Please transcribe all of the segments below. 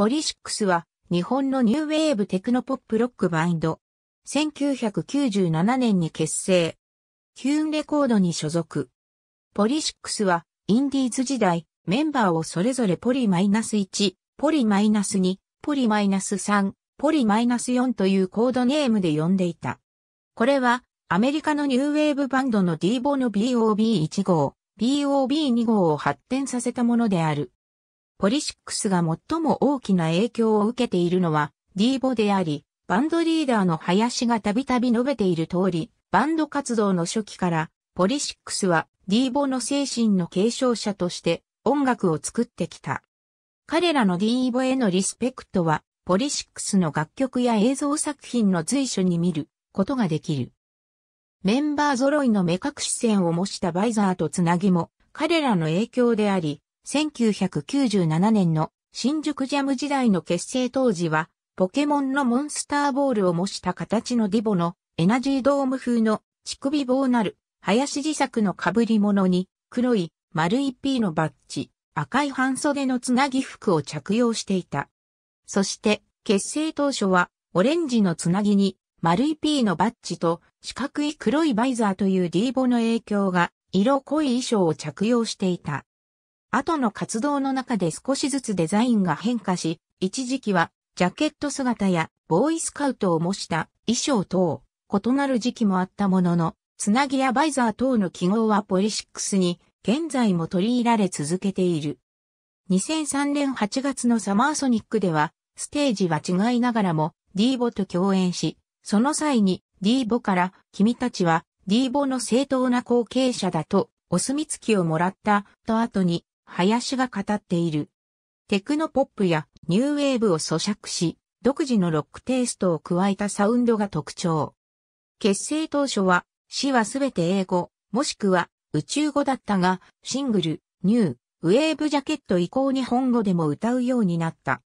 ポリシックスは日本のニューウェーブテクノポップロックバインド。1997年に結成。キューンレコードに所属。ポリシックスはインディーズ時代メンバーをそれぞれポリマイナス1、ポリマイナス2、ポリマイナス3、ポリマイナス4というコードネームで呼んでいた。これはアメリカのニューウェーブバンドの D ボの BOB1 号、BOB2 号を発展させたものである。ポリシックスが最も大きな影響を受けているのは、ディーボであり、バンドリーダーの林がたびたび述べている通り、バンド活動の初期から、ポリシックスはディーボの精神の継承者として音楽を作ってきた。彼らのディーボへのリスペクトは、ポリシックスの楽曲や映像作品の随所に見ることができる。メンバー揃いの目隠し線を模したバイザーとつなぎも彼らの影響であり、1997年の新宿ジャム時代の結成当時は、ポケモンのモンスターボールを模した形のディボのエナジードーム風の乳首棒なる林自作の被り物に黒い丸い P のバッジ、赤い半袖のつなぎ服を着用していた。そして結成当初はオレンジのつなぎに丸い P のバッジと四角い黒いバイザーという D ボの影響が色濃い衣装を着用していた。後の活動の中で少しずつデザインが変化し、一時期はジャケット姿やボーイスカウトを模した衣装等、異なる時期もあったものの、つなぎやバイザー等の記号はポリシックスに現在も取り入られ続けている。2003年8月のサマーソニックでは、ステージは違いながらも、ディーボと共演し、その際に、ディーボから、君たちは、ディーボの正当な後継者だと、お墨付きをもらった、と後に、林が語っている。テクノポップやニューウェーブを咀嚼し、独自のロックテイストを加えたサウンドが特徴。結成当初は、詩はすべて英語、もしくは宇宙語だったが、シングル、ニュー、ウェーブジャケット以降日本語でも歌うようになった。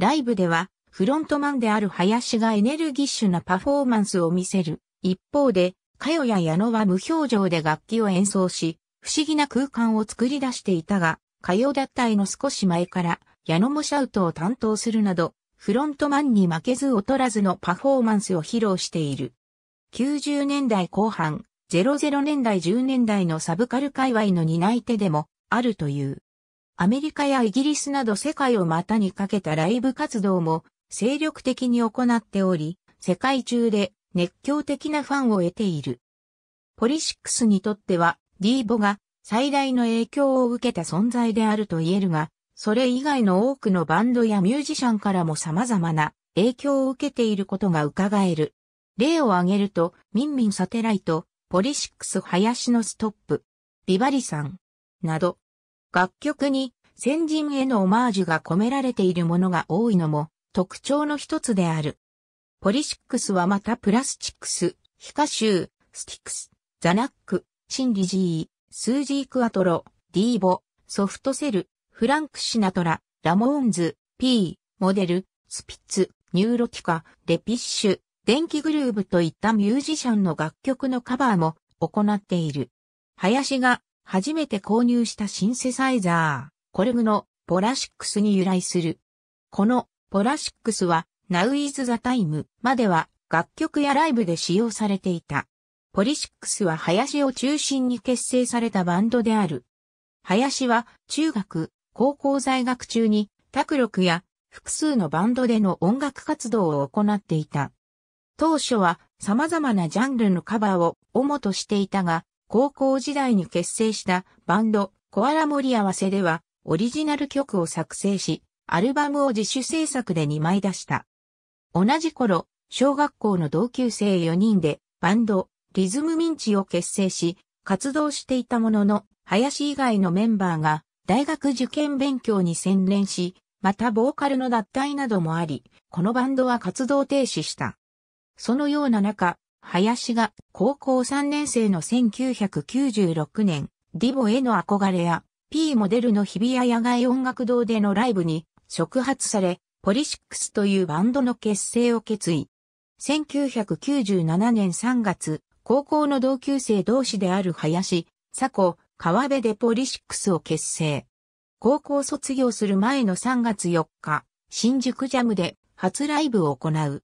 ライブでは、フロントマンである林がエネルギッシュなパフォーマンスを見せる。一方で、かよや矢野は無表情で楽器を演奏し、不思議な空間を作り出していたが、火曜脱退の少し前から、矢野もシャウトを担当するなど、フロントマンに負けず劣らずのパフォーマンスを披露している。90年代後半、00年代10年代のサブカル界隈の担い手でもあるという。アメリカやイギリスなど世界を股にかけたライブ活動も精力的に行っており、世界中で熱狂的なファンを得ている。ポリシックスにとってはリーボが最大の影響を受けた存在であると言えるが、それ以外の多くのバンドやミュージシャンからも様々な影響を受けていることが伺える。例を挙げると、ミンミンサテライト、ポリシックス林のストップ、ビバリさん、など、楽曲に先人へのオマージュが込められているものが多いのも特徴の一つである。ポリシックスはまたプラスチックス、皮下臭、スティックス、ザナック、チン・リジー、スージー・クアトロ、ディーボ、ソフトセル、フランク・シナトラ、ラモーンズ、P、モデル、スピッツ、ニューロティカ、レピッシュ、電気グルーブといったミュージシャンの楽曲のカバーも行っている。林が初めて購入したシンセサイザー、コルグのポラシックスに由来する。このポラシックスは Now is the Time までは楽曲やライブで使用されていた。ポリシックスは林を中心に結成されたバンドである。林は中学、高校在学中に、卓クや複数のバンドでの音楽活動を行っていた。当初は様々なジャンルのカバーを主としていたが、高校時代に結成したバンドコアラ盛り合わせではオリジナル曲を作成し、アルバムを自主制作で2枚出した。同じ頃、小学校の同級生4人でバンドリズムミンチを結成し、活動していたものの、林以外のメンバーが大学受験勉強に専念し、またボーカルの脱退などもあり、このバンドは活動停止した。そのような中、林が高校3年生の1996年、ディボへの憧れや、P モデルの日比谷野外音楽堂でのライブに触発され、ポリシックスというバンドの結成を決意。1997年3月、高校の同級生同士である林、佐古、川辺でポリシックスを結成。高校卒業する前の3月4日、新宿ジャムで初ライブを行う。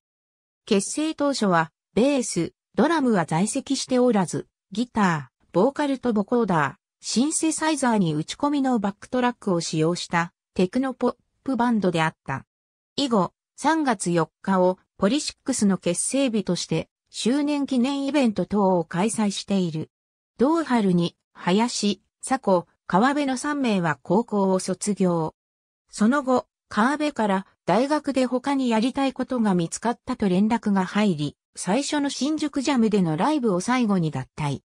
結成当初は、ベース、ドラムは在籍しておらず、ギター、ボーカルとボコーダー、シンセサイザーに打ち込みのバックトラックを使用したテクノポップバンドであった。以後、3月4日をポリシックスの結成日として周年記念イベント等を開催している。同春に、林、佐古、川辺の3名は高校を卒業。その後、川辺から大学で他にやりたいことが見つかったと連絡が入り、最初の新宿ジャムでのライブを最後に脱退。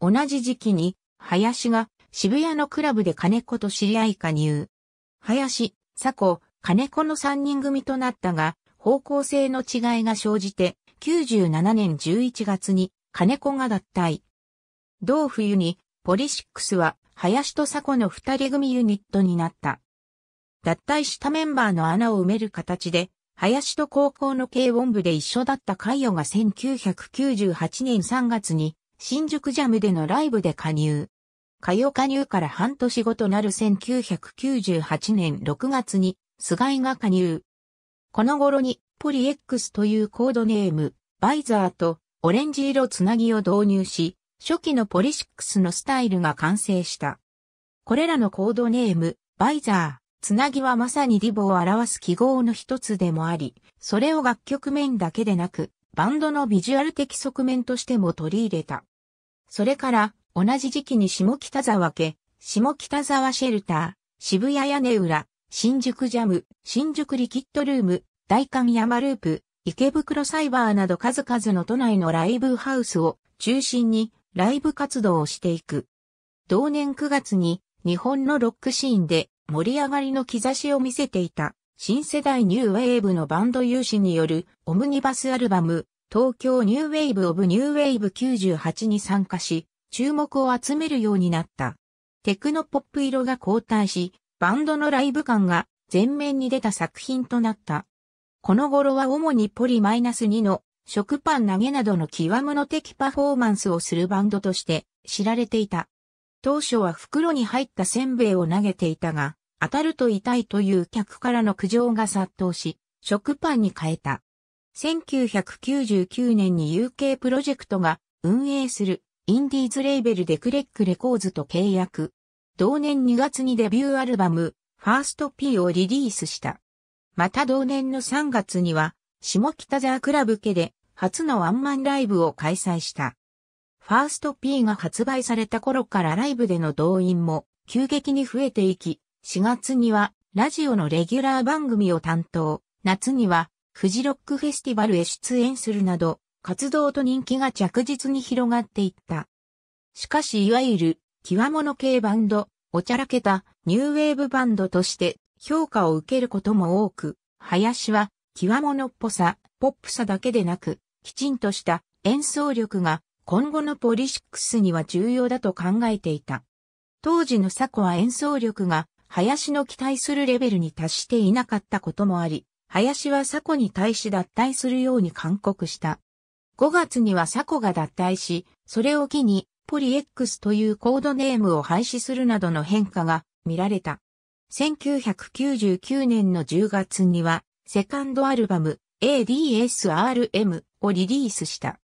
同じ時期に、林が渋谷のクラブで金子と知り合い加入。林、佐古、金子の3人組となったが、方向性の違いが生じて、97年11月に金子が脱退。同冬にポリシックスは林と佐古の二人組ユニットになった。脱退したメンバーの穴を埋める形で、林と高校の軽音部で一緒だった海洋が1998年3月に新宿ジャムでのライブで加入。海洋加入から半年後となる1998年6月に菅井が加入。この頃にポリ X というコードネーム、バイザーとオレンジ色つなぎを導入し、初期のポリシックスのスタイルが完成した。これらのコードネーム、バイザー、つなぎはまさにリボを表す記号の一つでもあり、それを楽曲面だけでなく、バンドのビジュアル的側面としても取り入れた。それから、同じ時期に下北沢家、下北沢シェルター、渋谷屋根裏、新宿ジャム、新宿リキッドルーム、大寒山ループ、池袋サイバーなど数々の都内のライブハウスを中心にライブ活動をしていく。同年9月に日本のロックシーンで盛り上がりの兆しを見せていた新世代ニューウェーブのバンド有志によるオムニバスアルバム東京ニューウェーブオブニューウェーブ98に参加し注目を集めるようになった。テクノポップ色が後退しバンドのライブ感が前面に出た作品となった。この頃は主にポリマイナス2の食パン投げなどの極むの的パフォーマンスをするバンドとして知られていた。当初は袋に入ったせんべいを投げていたが、当たると痛いという客からの苦情が殺到し、食パンに変えた。1999年に UK プロジェクトが運営するインディーズレーベルでクレックレコーズと契約。同年2月にデビューアルバム、ファースト P をリリースした。また同年の3月には、下北沢クラブ家で初のワンマンライブを開催した。ファースト P が発売された頃からライブでの動員も急激に増えていき、4月にはラジオのレギュラー番組を担当、夏にはフジロックフェスティバルへ出演するなど、活動と人気が着実に広がっていった。しかしいわゆる、極物系バンド、おちゃらけたニューウェーブバンドとして評価を受けることも多く、林は、極物っぽさ、ポップさだけでなく、きちんとした演奏力が今後のポリシックスには重要だと考えていた。当時のサコは演奏力が林の期待するレベルに達していなかったこともあり、林はサコに対し脱退するように勧告した。5月にはサコが脱退し、それを機にポリ X というコードネームを廃止するなどの変化が見られた。1999年の10月には、セカンドアルバム ADSRM をリリースした。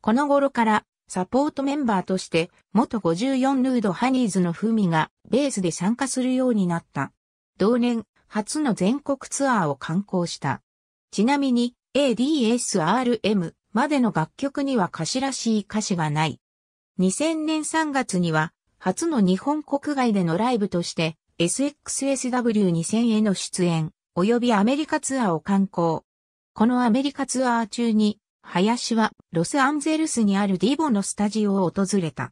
この頃からサポートメンバーとして元54ルードハニーズのフミがベースで参加するようになった。同年初の全国ツアーを観光した。ちなみに ADSRM までの楽曲には歌詞らしい歌詞がない。2000年3月には初の日本国外でのライブとして SXSW2000 への出演、及びアメリカツアーを観光。このアメリカツアー中に、林はロスアンゼルスにあるディボのスタジオを訪れた。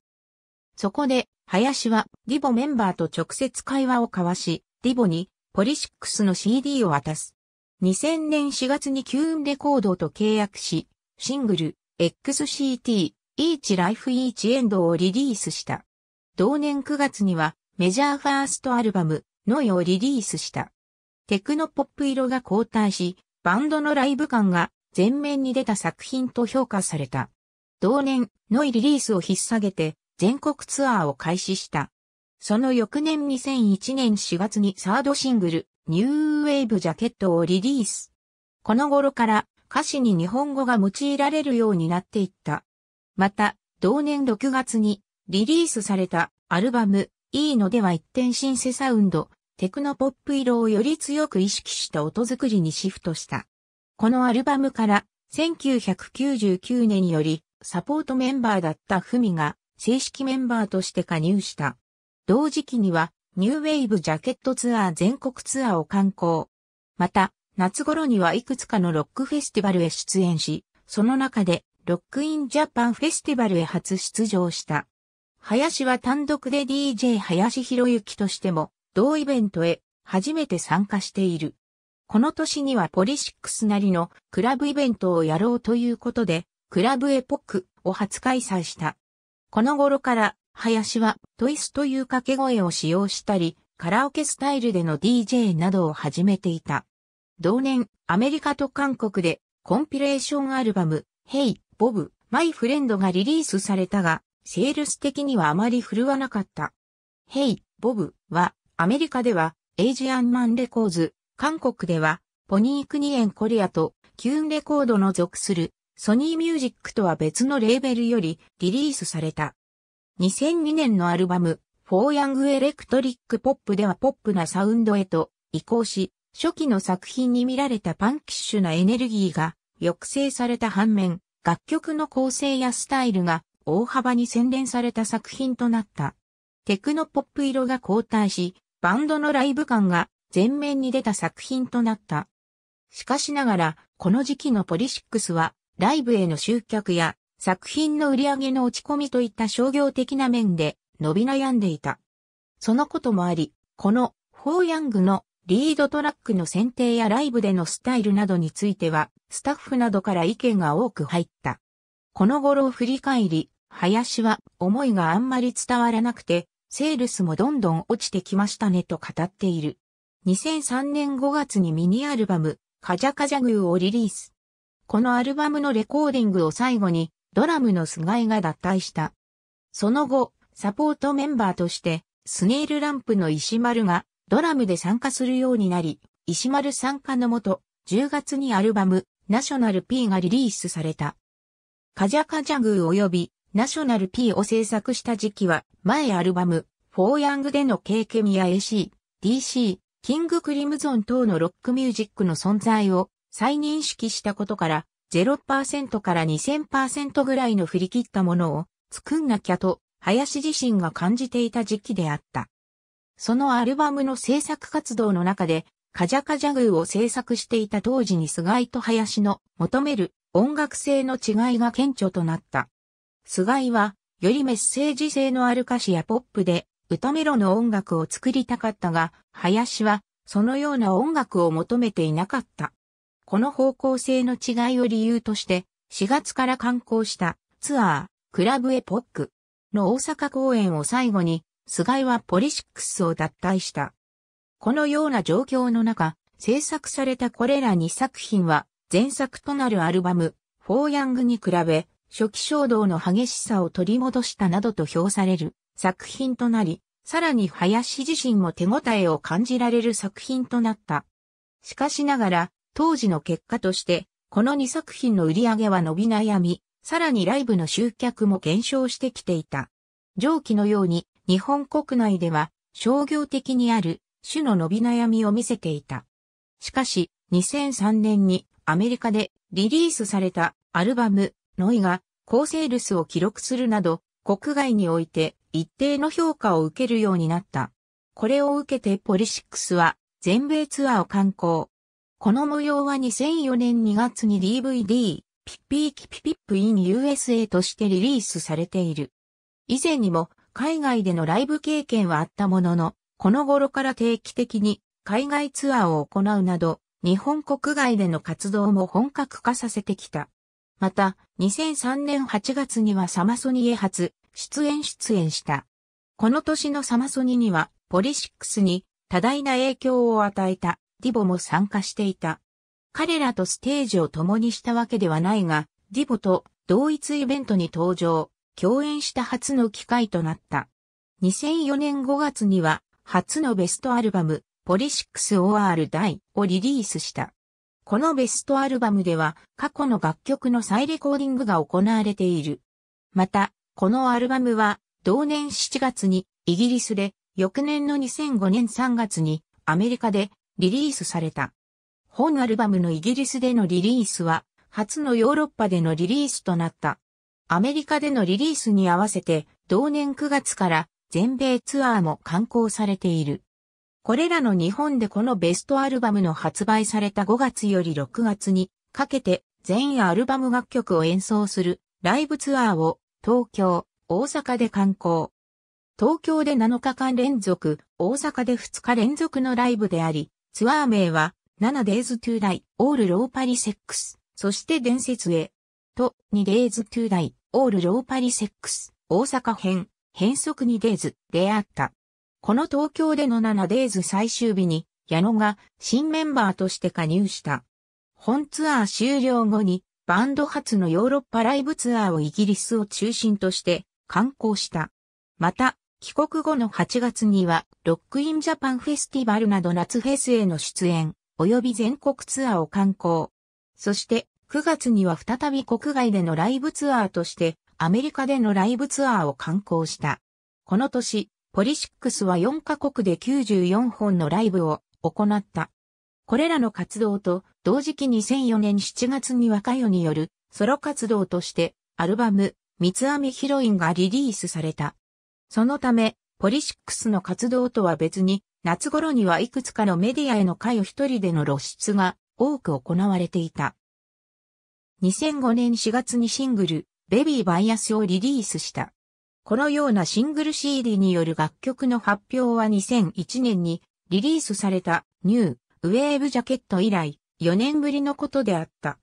そこで、林はディボメンバーと直接会話を交わし、ディボにポリシックスの CD を渡す。2000年4月にキューンレコードと契約し、シングル、XCT、Each Life Each End をリリースした。同年9月には、メジャーファーストアルバム、ノイをリリースした。テクノポップ色が交代し、バンドのライブ感が前面に出た作品と評価された。同年、ノイリリースを引っ提げて、全国ツアーを開始した。その翌年2001年4月にサードシングル、ニューウェーブジャケットをリリース。この頃から歌詞に日本語が用いられるようになっていった。また、同年6月にリリースされたアルバム、いいのでは一点シンセサウンド、テクノポップ色をより強く意識した音作りにシフトした。このアルバムから1999年よりサポートメンバーだったフミが正式メンバーとして加入した。同時期にはニューウェイブジャケットツアー全国ツアーを観光。また、夏頃にはいくつかのロックフェスティバルへ出演し、その中でロックインジャパンフェスティバルへ初出場した。林は単独で DJ 林博之としても、同イベントへ初めて参加している。この年にはポリシックスなりのクラブイベントをやろうということで、クラブエポックを初開催した。この頃から林はトイスという掛け声を使用したり、カラオケスタイルでの DJ などを始めていた。同年、アメリカと韓国でコンピレーションアルバム、Hey, Bob, My Friend がリリースされたが、セールス的にはあまり振るわなかった。ヘイ、ボブは、アメリカでは、エイジアンマンレコーズ、韓国では、ポニークニエンコリアと、キューンレコードの属する、ソニーミュージックとは別のレーベルよりリリースされた。2002年のアルバム、フォーヤングエレクトリックポップではポップなサウンドへと移行し、初期の作品に見られたパンキッシュなエネルギーが抑制された反面、楽曲の構成やスタイルが大幅に洗練された作品となった。テクノポップ色が後退し、バンドのライブ感が前面に出た作品となった。しかしながら、この時期のポリシックスは、ライブへの集客や、作品の売り上げの落ち込みといった商業的な面で、伸び悩んでいた。そのこともあり、この、フォーヤングのリードトラックの選定やライブでのスタイルなどについては、スタッフなどから意見が多く入った。この頃を振り返り、林は思いがあんまり伝わらなくて、セールスもどんどん落ちてきましたねと語っている。2003年5月にミニアルバム、カジャカジャグーをリリース。このアルバムのレコーディングを最後に、ドラムの菅井が脱退した。その後、サポートメンバーとして、スネイルランプの石丸がドラムで参加するようになり、石丸参加のもと、10月にアルバム、ナショナル P がリリースされた。カジャカジャグー及びナショナル P を制作した時期は、前アルバム、フォーヤングでの経験や AC、DC、キングクリムゾン等のロックミュージックの存在を再認識したことから0%から2000%ぐらいの振り切ったものを作んなきゃと林自身が感じていた時期であった。そのアルバムの制作活動の中でカジャカジャグーを制作していた当時に菅井と林の求める音楽性の違いが顕著となった。菅井は、よりメッセージ性のある歌詞やポップで、歌メロの音楽を作りたかったが、林は、そのような音楽を求めていなかった。この方向性の違いを理由として、4月から刊行したツアー、クラブエポックの大阪公演を最後に、菅井はポリシックスを脱退した。このような状況の中、制作されたこれら2作品は、前作となるアルバム、フォーヤングに比べ、初期衝動の激しさを取り戻したなどと評される作品となり、さらに林自身も手応えを感じられる作品となった。しかしながら、当時の結果として、この2作品の売り上げは伸び悩み、さらにライブの集客も減少してきていた。上記のように、日本国内では商業的にある種の伸び悩みを見せていた。しかし、2003年にアメリカでリリースされたアルバムノイが高セールスを記録するなど、国外において一定の評価を受けるようになった。これを受けてポリシックスは全米ツアーを観光。この模様は2004年2月に DVD ピッピーキピピップイン USA としてリリースされている。以前にも海外でのライブ経験はあったものの、この頃から定期的に海外ツアーを行うなど、日本国外での活動も本格化させてきた。また、2003年8月にはサマソニへ初出演出演した。この年のサマソニには、ポリシックスに多大な影響を与えたディボも参加していた。彼らとステージを共にしたわけではないが、ディボと同一イベントに登場、共演した初の機会となった。2004年5月には、初のベストアルバム、ポリシックス OR イをリリースした。このベストアルバムでは過去の楽曲の再レコーディングが行われている。また、このアルバムは同年7月にイギリスで、翌年の2005年3月にアメリカでリリースされた。本アルバムのイギリスでのリリースは初のヨーロッパでのリリースとなった。アメリカでのリリースに合わせて同年9月から全米ツアーも刊行されている。これらの日本でこのベストアルバムの発売された5月より6月にかけて全アルバム楽曲を演奏するライブツアーを東京、大阪で観光。東京で7日間連続、大阪で2日連続のライブであり、ツアー名は 7days to die, all low p a r ス、sex, そして伝説へ。と、2days to die, all low p a r ス。sex, 大阪編、変則 2days であった。この東京での7デイズ最終日に、矢野が新メンバーとして加入した。本ツアー終了後に、バンド初のヨーロッパライブツアーをイギリスを中心として観光した。また、帰国後の8月には、ロックインジャパンフェスティバルなど夏フェスへの出演、及び全国ツアーを観光。そして、9月には再び国外でのライブツアーとして、アメリカでのライブツアーを観光した。この年、ポリシックスは4カ国で94本のライブを行った。これらの活動と同時期2004年7月に若代によるソロ活動としてアルバム三つ編みヒロインがリリースされた。そのためポリシックスの活動とは別に夏頃にはいくつかのメディアへの会を一人での露出が多く行われていた。2005年4月にシングルベビーバイアスをリリースした。このようなシングル CD による楽曲の発表は2001年にリリースされたニューウェーブジャケット以来4年ぶりのことであった。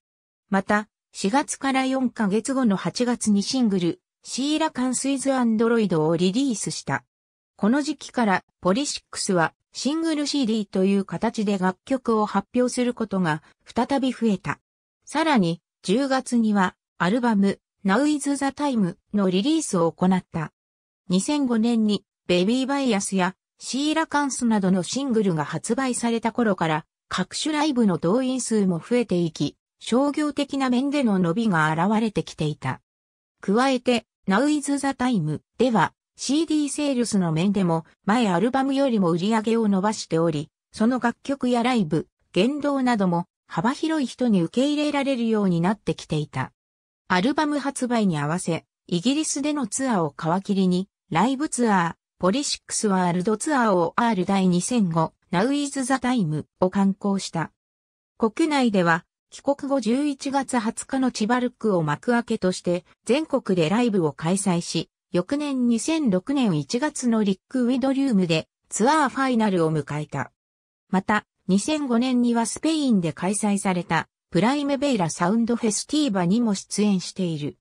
また、4月から4ヶ月後の8月にシングルシーラカンスイズアンドロイドをリリースした。この時期からポリシックスはシングル CD という形で楽曲を発表することが再び増えた。さらに10月にはアルバム Now is the Time のリリースを行った。2005年にベビーバイアスやシーラカンスなどのシングルが発売された頃から各種ライブの動員数も増えていき、商業的な面での伸びが現れてきていた。加えて Now is the Time では CD セールスの面でも前アルバムよりも売り上げを伸ばしており、その楽曲やライブ、言動なども幅広い人に受け入れられるようになってきていた。アルバム発売に合わせ、イギリスでのツアーを皮切りに、ライブツアー、ポリシックスワールドツアーを R 第2005、Now is the Time を観光した。国内では、帰国後11月20日の千葉ルックを幕開けとして、全国でライブを開催し、翌年2006年1月のリック・ウィドリウムでツアーファイナルを迎えた。また、2005年にはスペインで開催されたプライメベイラサウンドフェスティーバにも出演している。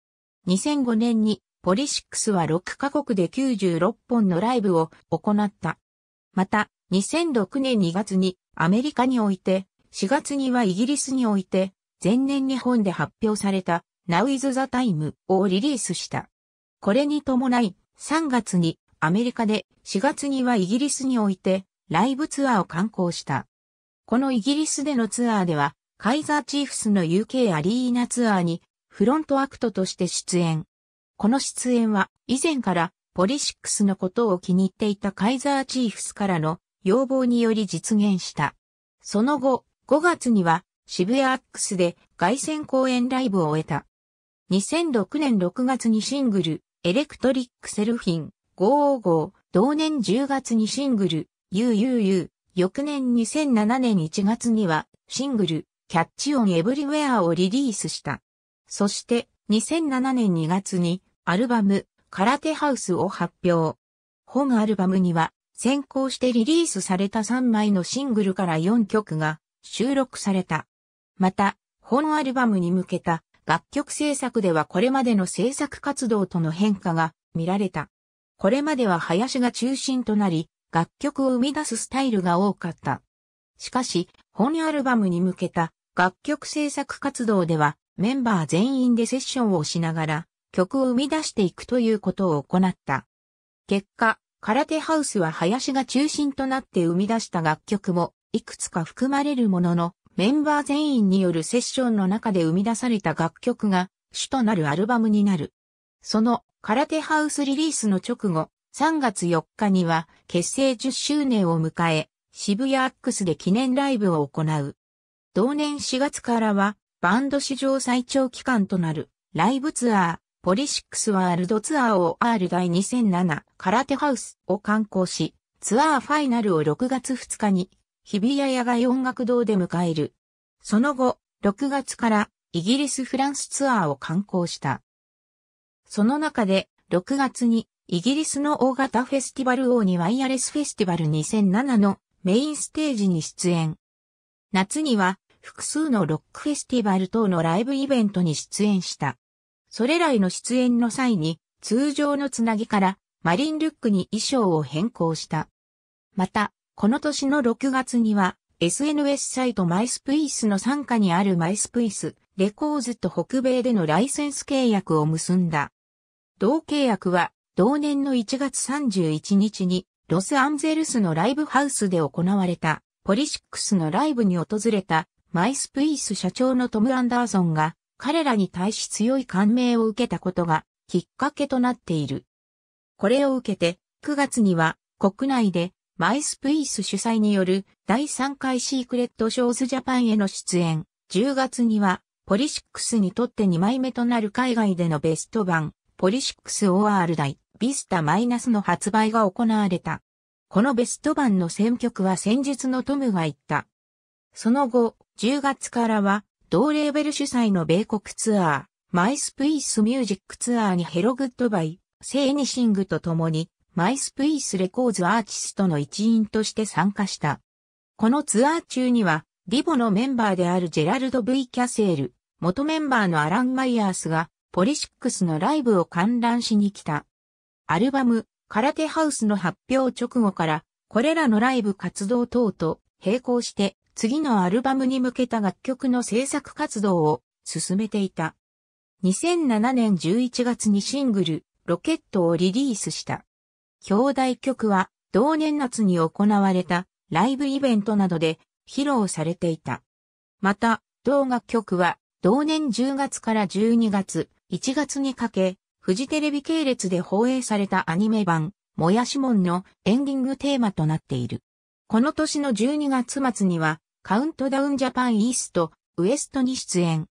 2005年にポリシックスは6カ国で96本のライブを行った。また、2006年2月にアメリカにおいて、4月にはイギリスにおいて、前年日本で発表された Now is the Time をリリースした。これに伴い、3月にアメリカで、4月にはイギリスにおいて、ライブツアーを観光した。このイギリスでのツアーでは、カイザーチーフスの UK アリーナツアーにフロントアクトとして出演。この出演は以前からポリシックスのことを気に入っていたカイザーチーフスからの要望により実現した。その後、5月には渋谷アックスで凱旋公演ライブを終えた。2006年6月にシングル、エレクトリックセルフィン、555、同年10月にシングル、UUU、翌年2007年1月にはシングル、キャッチオンエブリウェアをリリースした。そして、2007年2月に、アルバム、空手ハウスを発表。本アルバムには、先行してリリースされた3枚のシングルから4曲が収録された。また、本アルバムに向けた楽曲制作ではこれまでの制作活動との変化が見られた。これまでは林が中心となり、楽曲を生み出すスタイルが多かった。しかし、本アルバムに向けた楽曲制作活動ではメンバー全員でセッションをしながら曲を生み出していくということを行った。結果、空手ハウスは林が中心となって生み出した楽曲もいくつか含まれるものの、メンバー全員によるセッションの中で生み出された楽曲が主となるアルバムになる。その空手ハウスリリースの直後、3月4日には結成10周年を迎え、渋谷アックスで記念ライブを行う。同年4月からは、バンド史上最長期間となる、ライブツアー、ポリシックスワールドツアーを R 第2007空手ハウスを観光し、ツアーファイナルを6月2日に日比谷野外音楽堂で迎える。その後、6月からイギリス・フランスツアーを観光した。その中で6月にイギリスの大型フェスティバル王にワイヤレスフェスティバル2007のメインステージに出演。夏には複数のロックフェスティバル等のライブイベントに出演した。それらへの出演の際に、通常のつなぎからマリンルックに衣装を変更した。また、この年の6月には、SNS サイトマイスプイスの参加にあるマイスプイス、レコーズと北米でのライセンス契約を結んだ。同契約は、同年の1月31日に、ロスアンゼルスのライブハウスで行われた、ポリシックスのライブに訪れたマイスプイス社長のトム・アンダーソンが彼らに対し強い感銘を受けたことがきっかけとなっている。これを受けて9月には国内でマイスプイス主催による第3回シークレットショーズジャパンへの出演、10月にはポリシックスにとって2枚目となる海外でのベスト版、ポリシックス OR 台、ビスタマイナスの発売が行われた。このベスト版の選曲は先日のトムが言った。その後、10月からは、同レーベル主催の米国ツアー、マイスプイスミュージックツアーにヘログッドバイ、セイニシングと共に、マイスプイスレコーズアーティストの一員として参加した。このツアー中には、リボのメンバーであるジェラルド・ V・ キャセール、元メンバーのアラン・マイヤースが、ポリシックスのライブを観覧しに来た。アルバム、空手ハウスの発表直後から、これらのライブ活動等と並行して、次のアルバムに向けた楽曲の制作活動を進めていた。2007年11月にシングル、ロケットをリリースした。兄弟曲は同年夏に行われたライブイベントなどで披露されていた。また、同楽曲は同年10月から12月、1月にかけ、フジテレビ系列で放映されたアニメ版、もやしもんのエンディングテーマとなっている。この年の12月末には、カウントダウンジャパンイースト、ウエストに出演。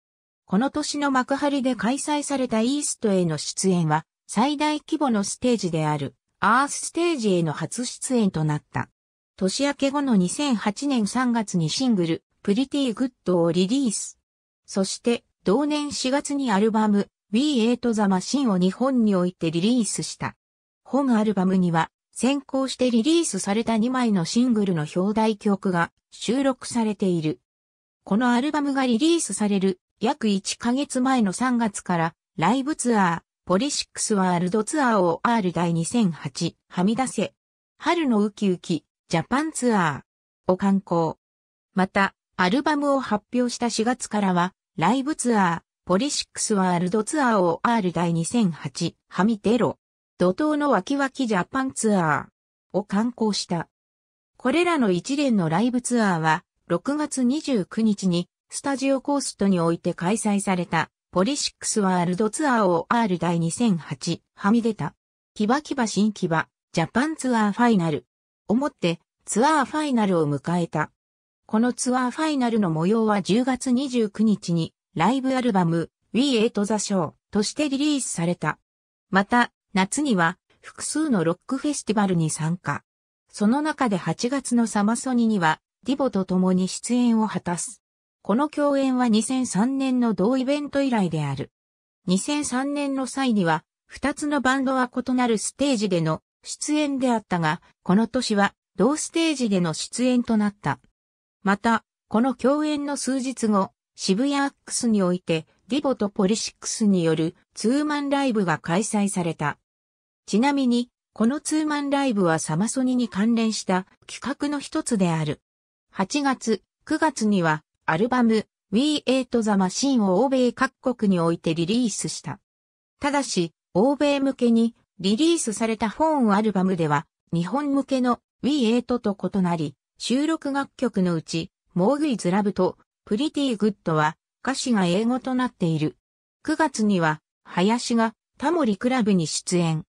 この年の幕張で開催されたイーストへの出演は、最大規模のステージである、アースステージへの初出演となった。年明け後の2008年3月にシングル、プリティグッドをリリース。そして、同年4月にアルバム、We Ate the Machine を日本においてリリースした。本アルバムには、先行してリリースされた2枚のシングルの表題曲が収録されている。このアルバムがリリースされる約1ヶ月前の3月からライブツアー、ポリシックスワールドツアーを R 第2008はみ出せ、春のウキウキジャパンツアーを観光。また、アルバムを発表した4月からはライブツアー、ポリシックスワールドツアーを R 第2008はみ出ろ怒涛のワキワキジャパンツアーを観光した。これらの一連のライブツアーは、6月29日に、スタジオコーストにおいて開催された、ポリシックスワールドツアーを R 第2008、はみ出た。キバキバ新キバ、ジャパンツアーファイナル。をもって、ツアーファイナルを迎えた。このツアーファイナルの模様は10月29日に、ライブアルバム、We Ate the Show としてリリースされた。また、夏には複数のロックフェスティバルに参加。その中で8月のサマソニにはディボと共に出演を果たす。この共演は2003年の同イベント以来である。2003年の際には、2つのバンドは異なるステージでの出演であったが、この年は同ステージでの出演となった。また、この共演の数日後、渋谷アックスにおいて、ディボとポリシックスによるツーマンライブが開催された。ちなみに、このツーマンライブはサマソニに関連した企画の一つである。8月、9月にはアルバム We Ate the Machine を欧米各国においてリリースした。ただし、欧米向けにリリースされた本アルバムでは日本向けの We Ate と異なり、収録楽曲のうち、モーグイズラブとプリティグッドは歌詞が英語となっている。9月には、林がタモリクラブに出演。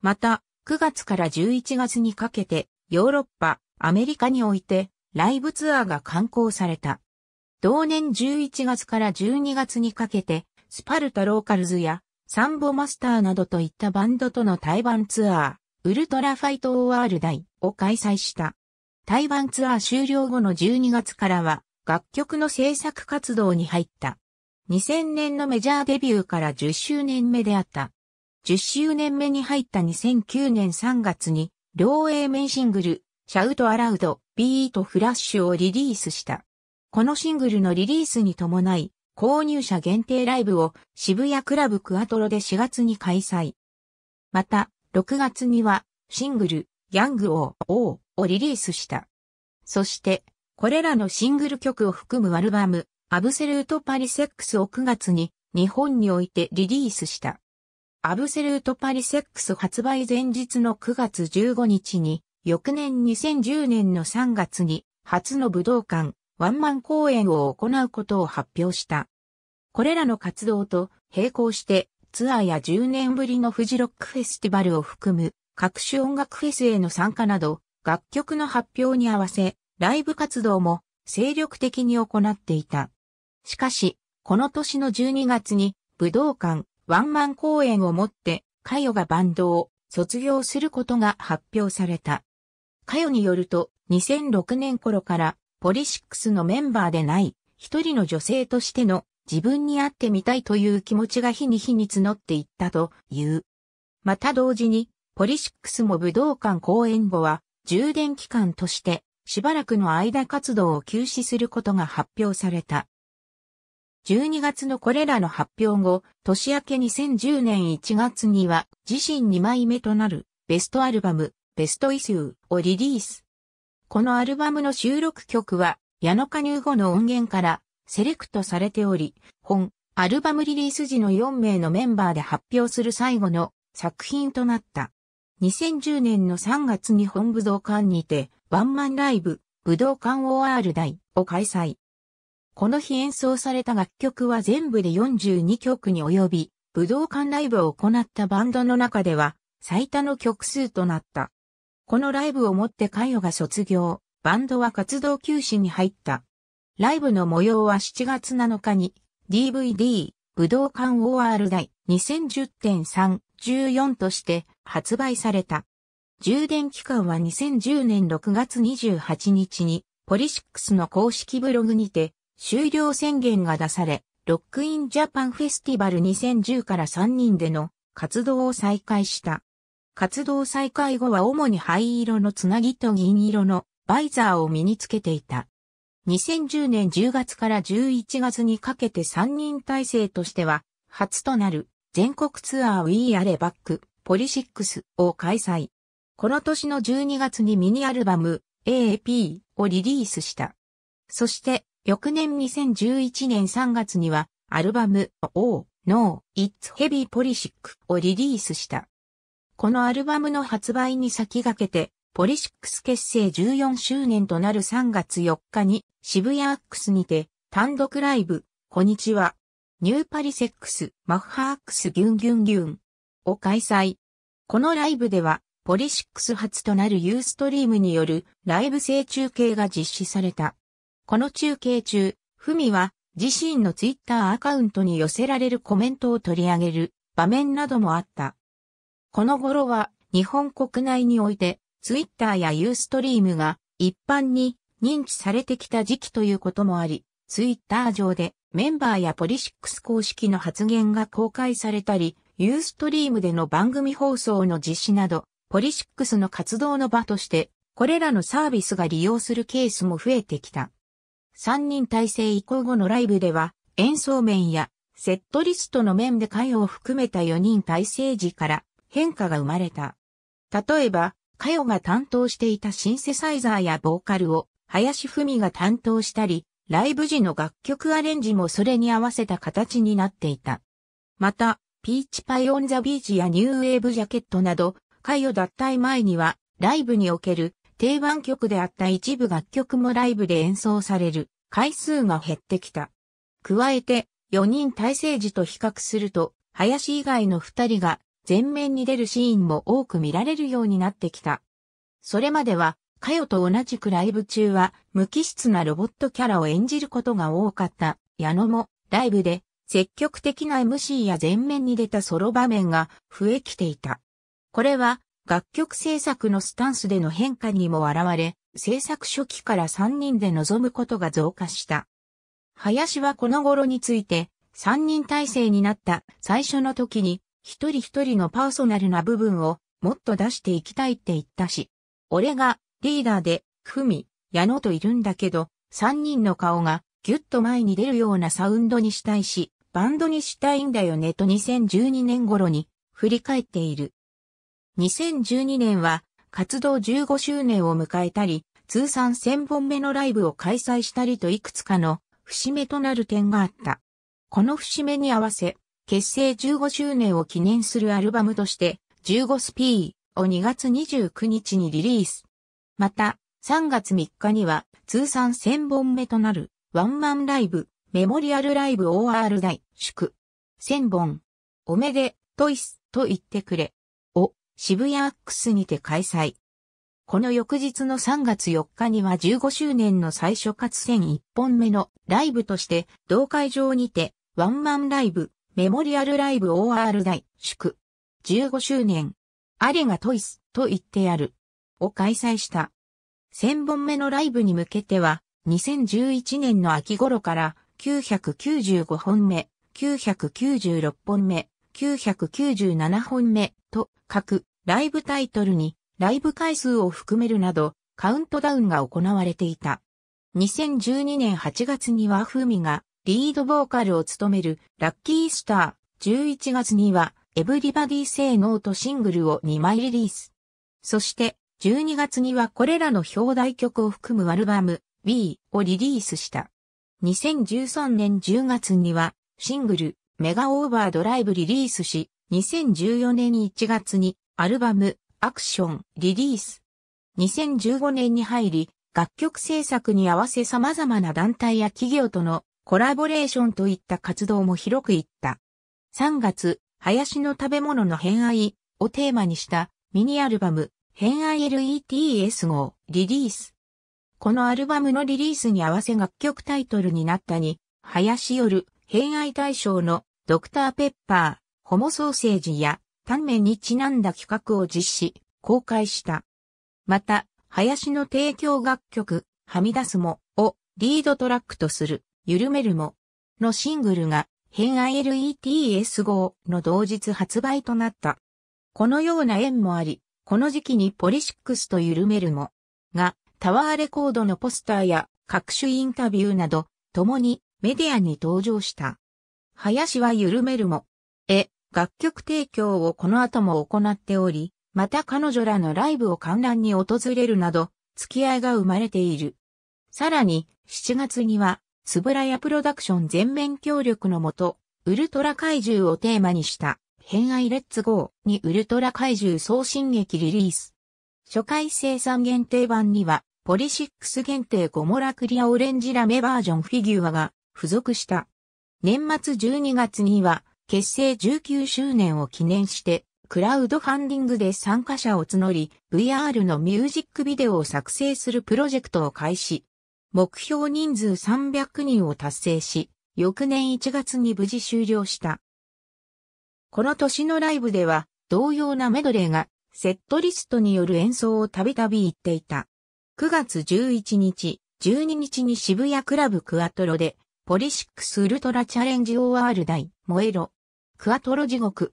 また、9月から11月にかけて、ヨーロッパ、アメリカにおいて、ライブツアーが刊行された。同年11月から12月にかけて、スパルタローカルズや、サンボマスターなどといったバンドとの対バンツアー、ウルトラファイト OR 大を開催した。対バンツアー終了後の12月からは、楽曲の制作活動に入った。2000年のメジャーデビューから10周年目であった。10周年目に入った2009年3月に、両 A 面シングル、シャウトアラウド、ビートフラッシュをリリースした。このシングルのリリースに伴い、購入者限定ライブを渋谷クラブクアトロで4月に開催。また、6月にはシングル、ヤングオーオーをリリースした。そして、これらのシングル曲を含むアルバム、アブセルートパリセックスを9月に日本においてリリースした。アブセルートパリセックス発売前日の9月15日に、翌年2010年の3月に、初の武道館、ワンマン公演を行うことを発表した。これらの活動と並行して、ツアーや10年ぶりのフジロックフェスティバルを含む、各種音楽フェスへの参加など、楽曲の発表に合わせ、ライブ活動も精力的に行っていた。しかし、この年の12月に、武道館、ワンマン公演をもって、カヨがバンドを卒業することが発表された。カヨによると、2006年頃から、ポリシックスのメンバーでない、一人の女性としての自分に会ってみたいという気持ちが日に日に募っていったという。また同時に、ポリシックスも武道館公演後は、充電期間として、しばらくの間活動を休止することが発表された。12月のこれらの発表後、年明け2010年1月には自身2枚目となるベストアルバム、ベストイシューをリリース。このアルバムの収録曲は、矢野加入後の音源からセレクトされており、本、アルバムリリース時の4名のメンバーで発表する最後の作品となった。2010年の3月に本武道館にて、ワンマンライブ、武道館 OR 大を開催。この日演奏された楽曲は全部で42曲に及び、武道館ライブを行ったバンドの中では最多の曲数となった。このライブをもってカヨが卒業、バンドは活動休止に入った。ライブの模様は7月7日に DVD 武道館 OR 第2010.314として発売された。充電期間は2010年6月28日にポリシックスの公式ブログにて終了宣言が出され、ロックインジャパンフェスティバル2010から3人での活動を再開した。活動再開後は主に灰色のつなぎと銀色のバイザーを身につけていた。2010年10月から11月にかけて3人体制としては初となる全国ツアー We Are Back ポリシックスを開催。この年の12月にミニアルバム AP をリリースした。そして翌年2011年3月にはアルバム Oh No It's Heavy p o l i s h i c をリリースした。このアルバムの発売に先駆けてポリシックス結成14周年となる3月4日に渋谷アックスにて単独ライブ、こんにちは、ニューパリセックス、マッハアックスギュンギュンギュンを開催。このライブではポリシックス初となるユーストリームによるライブ性中継が実施された。この中継中、ふみは自身のツイッターアカウントに寄せられるコメントを取り上げる場面などもあった。この頃は日本国内においてツイッターやユーストリームが一般に認知されてきた時期ということもあり、ツイッター上でメンバーやポリシックス公式の発言が公開されたり、ユーストリームでの番組放送の実施など、ポリシックスの活動の場として、これらのサービスが利用するケースも増えてきた。3人体制移行後のライブでは、演奏面やセットリストの面で歌謡を含めた4人体制時から変化が生まれた。例えば、歌謡が担当していたシンセサイザーやボーカルを林文が担当したり、ライブ時の楽曲アレンジもそれに合わせた形になっていた。また、ピーチパイオンザビーチやニューウェーブジャケットなど、海を脱退前には、ライブにおける定番曲であった一部楽曲もライブで演奏される回数が減ってきた。加えて、4人体制時と比較すると、林以外の2人が前面に出るシーンも多く見られるようになってきた。それまでは、かよと同じくライブ中は無機質なロボットキャラを演じることが多かった矢野もライブで積極的な MC や前面に出たソロ場面が増えきていた。これは楽曲制作のスタンスでの変化にも現れ、制作初期から3人で臨むことが増加した。林はこの頃について、3人体制になった最初の時に、一人一人のパーソナルな部分をもっと出していきたいって言ったし、俺がリーダーで、ふみ、矢野といるんだけど、3人の顔がぎゅっと前に出るようなサウンドにしたいし、バンドにしたいんだよねと2012年頃に振り返っている。2012年は活動15周年を迎えたり、通算1000本目のライブを開催したりといくつかの節目となる点があった。この節目に合わせ、結成15周年を記念するアルバムとして、15スピーを2月29日にリリース。また、3月3日には通算1000本目となるワンマンライブ、メモリアルライブ OR 大祝。1000本。おめで、トイス、と言ってくれ。渋谷アックスにて開催。この翌日の3月4日には15周年の最初かつ戦1本目のライブとして、同会場にて、ワンマンライブ、メモリアルライブ OR 大祝。15周年。あれがトイスと言ってやる。を開催した。1000本目のライブに向けては、2011年の秋頃から995本目、996本目、997本目と各ライブタイトルにライブ回数を含めるなどカウントダウンが行われていた。2012年8月には風味がリードボーカルを務めるラッキースター、11月にはエブリバディ性ーとシングルを2枚リリース。そして12月にはこれらの表題曲を含むアルバム We をリリースした。2013年10月にはシングルメガオーバードライブリリースし、2014年1月にアルバム、アクション、リリース。2015年に入り、楽曲制作に合わせ様々な団体や企業とのコラボレーションといった活動も広くいった。3月、林の食べ物の偏愛をテーマにしたミニアルバム、偏愛 LETS 号リリース。このアルバムのリリースに合わせ楽曲タイトルになったに、林よる、偏愛大賞のドクターペッパー、ホモソーセージや丹面にちなんだ企画を実施、公開した。また、林の提供楽曲、はみ出すも、をリードトラックとする、ゆるめるも、のシングルが、変 ILETS 号の同日発売となった。このような縁もあり、この時期にポリシックスとゆるめるも、が、タワーレコードのポスターや各種インタビューなど、共にメディアに登場した。林はゆるめるも、え、楽曲提供をこの後も行っており、また彼女らのライブを観覧に訪れるなど、付き合いが生まれている。さらに、7月には、つぶらやプロダクション全面協力のもと、ウルトラ怪獣をテーマにした、偏愛レッツゴーにウルトラ怪獣送信劇リリース。初回生産限定版には、ポリシックス限定ゴモラクリアオレンジラメバージョンフィギュアが付属した。年末12月には、結成19周年を記念して、クラウドファンディングで参加者を募り、VR のミュージックビデオを作成するプロジェクトを開始。目標人数300人を達成し、翌年1月に無事終了した。この年のライブでは、同様なメドレーが、セットリストによる演奏をたびたび言っていた。9月11日、12日に渋谷クラブクアトロで、ポリシックスウルトラチャレンジ OR 大、燃えろ、クアトロ地獄。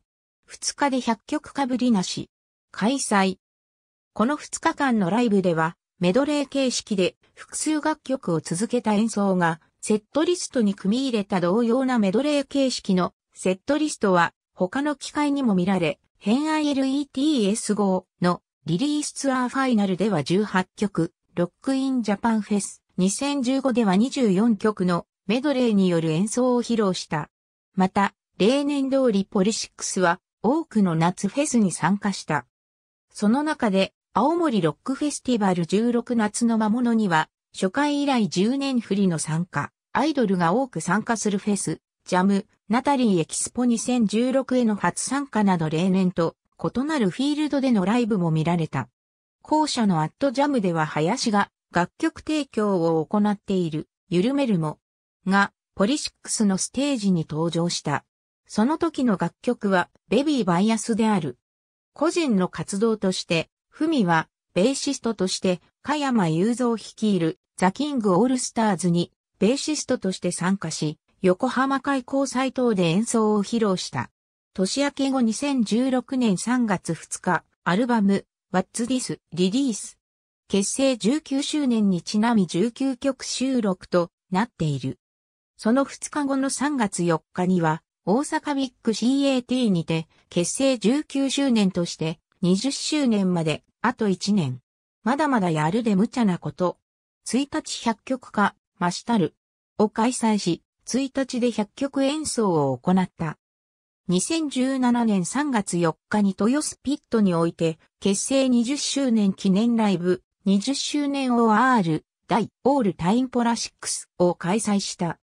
2日で100曲かぶりなし。開催。この2日間のライブでは、メドレー形式で複数楽曲を続けた演奏が、セットリストに組み入れた同様なメドレー形式のセットリストは、他の機会にも見られ、変 ILETS 号のリリースツアーファイナルでは18曲、ロックインジャパンフェス2015では24曲のメドレーによる演奏を披露した。また、例年通りポリシックスは多くの夏フェスに参加した。その中で、青森ロックフェスティバル16夏の魔物には、初回以来10年振りの参加、アイドルが多く参加するフェス、ジャム、ナタリーエキスポ2016への初参加など例年と異なるフィールドでのライブも見られた。校舎のアットジャムでは林が楽曲提供を行っている、ゆるめるも、が、ポリシックスのステージに登場した。その時の楽曲はベビーバイアスである。個人の活動として、フミはベーシストとして加山雄三率いるザ・キング・オールスターズにベーシストとして参加し、横浜開港祭等で演奏を披露した。年明け後2016年3月2日、アルバム What's This リリース。結成19周年にちなみ19曲収録となっている。その2日後の3月4日には、大阪ビッグ CAT にて結成19周年として20周年まであと1年。まだまだやるで無茶なこと。1日100曲化、マシタルを開催し、1日で100曲演奏を行った。2017年3月4日に豊洲ピットにおいて、結成20周年記念ライブ、20周年 OR、大オールタインポラシックスを開催した。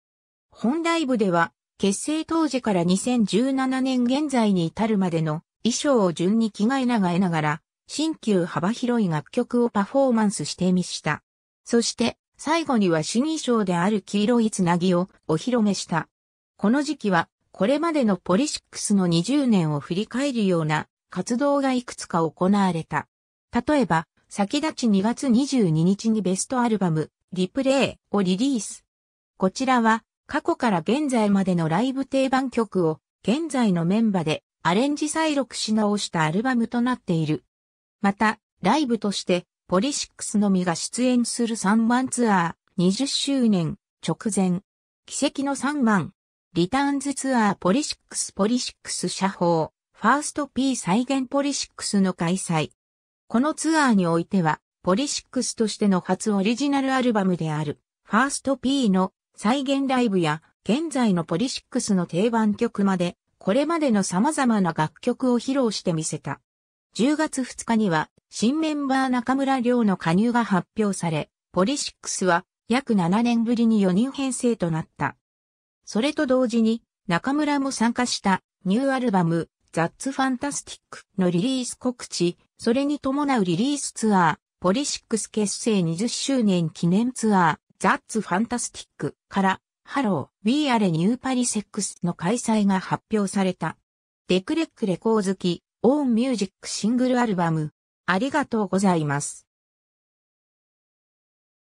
本ライブでは、結成当時から2017年現在に至るまでの衣装を順に着替えながえながら、新旧幅広い楽曲をパフォーマンスしてみした。そして、最後には新衣装である黄色いつなぎをお披露目した。この時期は、これまでのポリシックスの20年を振り返るような活動がいくつか行われた。例えば、先立ち2月22日にベストアルバム、リプレイをリリース。こちらは過去から現在までのライブ定番曲を現在のメンバーでアレンジ再録し直したアルバムとなっている。また、ライブとしてポリシックスのみが出演する3万ツアー20周年直前、奇跡の3万、リターンズツアーポリシックスポリシックス社法、ファースト P 再現ポリシックスの開催。このツアーにおいては、ポリシックスとしての初オリジナルアルバムである、ファースト P の再現ライブや現在のポリシックスの定番曲まで、これまでの様々な楽曲を披露してみせた。10月2日には、新メンバー中村亮の加入が発表され、ポリシックスは約7年ぶりに4人編成となった。それと同時に、中村も参加したニューアルバム、ザッツファンタスティックのリリース告知、それに伴うリリースツアー、ポリシックス結成20周年記念ツアー、That's Fantastic から Hello, We Are New Paris X の開催が発表された。デクレックレコーズキ、オーンミュージックシングルアルバム。ありがとうございます。